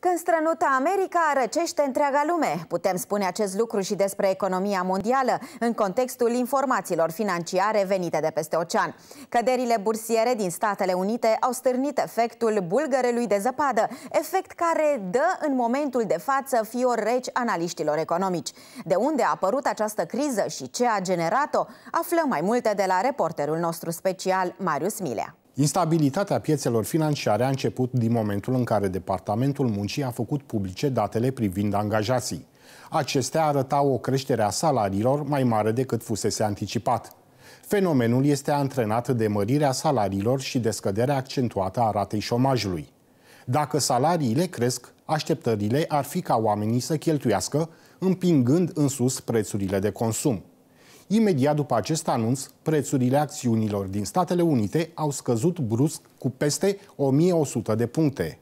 Când strănută America răcește întreaga lume, putem spune acest lucru și despre economia mondială în contextul informațiilor financiare venite de peste ocean. Căderile bursiere din Statele Unite au stârnit efectul bulgărelui de zăpadă, efect care dă în momentul de față fior reci analiștilor economici. De unde a apărut această criză și ce a generat-o, aflăm mai multe de la reporterul nostru special Marius Milea. Instabilitatea piețelor financiare a început din momentul în care Departamentul Muncii a făcut publice datele privind angajații. Acestea arătau o creștere a salariilor mai mare decât fusese anticipat. Fenomenul este antrenat de mărirea salariilor și de scăderea accentuată a ratei șomajului. Dacă salariile cresc, așteptările ar fi ca oamenii să cheltuiască, împingând în sus prețurile de consum. Imediat după acest anunț, prețurile acțiunilor din Statele Unite au scăzut brusc cu peste 1100 de puncte.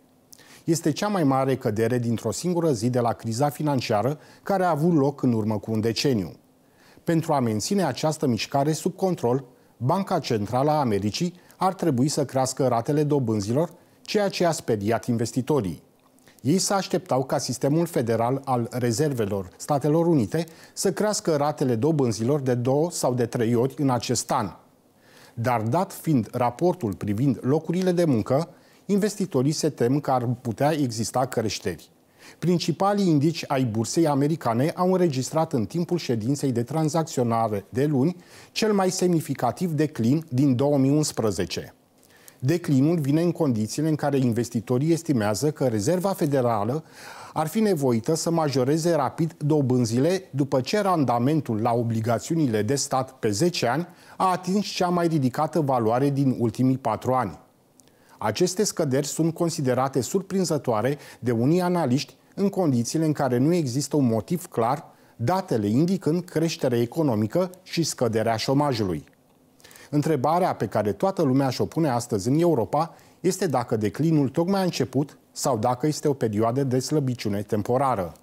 Este cea mai mare cădere dintr-o singură zi de la criza financiară care a avut loc în urmă cu un deceniu. Pentru a menține această mișcare sub control, Banca Centrală a Americii ar trebui să crească ratele dobânzilor, ceea ce a speriat investitorii. Ei se așteptau ca sistemul federal al rezervelor Statelor Unite să crească ratele dobânzilor de două sau de trei ori în acest an. Dar dat fiind raportul privind locurile de muncă, investitorii se tem că ar putea exista creșteri. Principalii indici ai bursei americane au înregistrat în timpul ședinței de tranzacționare de luni cel mai semnificativ declin din 2011. Declinul vine în condițiile în care investitorii estimează că Rezerva Federală ar fi nevoită să majoreze rapid dobânzile după ce randamentul la obligațiunile de stat pe 10 ani a atins cea mai ridicată valoare din ultimii patru ani. Aceste scăderi sunt considerate surprinzătoare de unii analiști în condițiile în care nu există un motiv clar, datele indicând creștere economică și scăderea șomajului. Întrebarea pe care toată lumea și-o pune astăzi în Europa este dacă declinul tocmai a început sau dacă este o perioadă de slăbiciune temporară.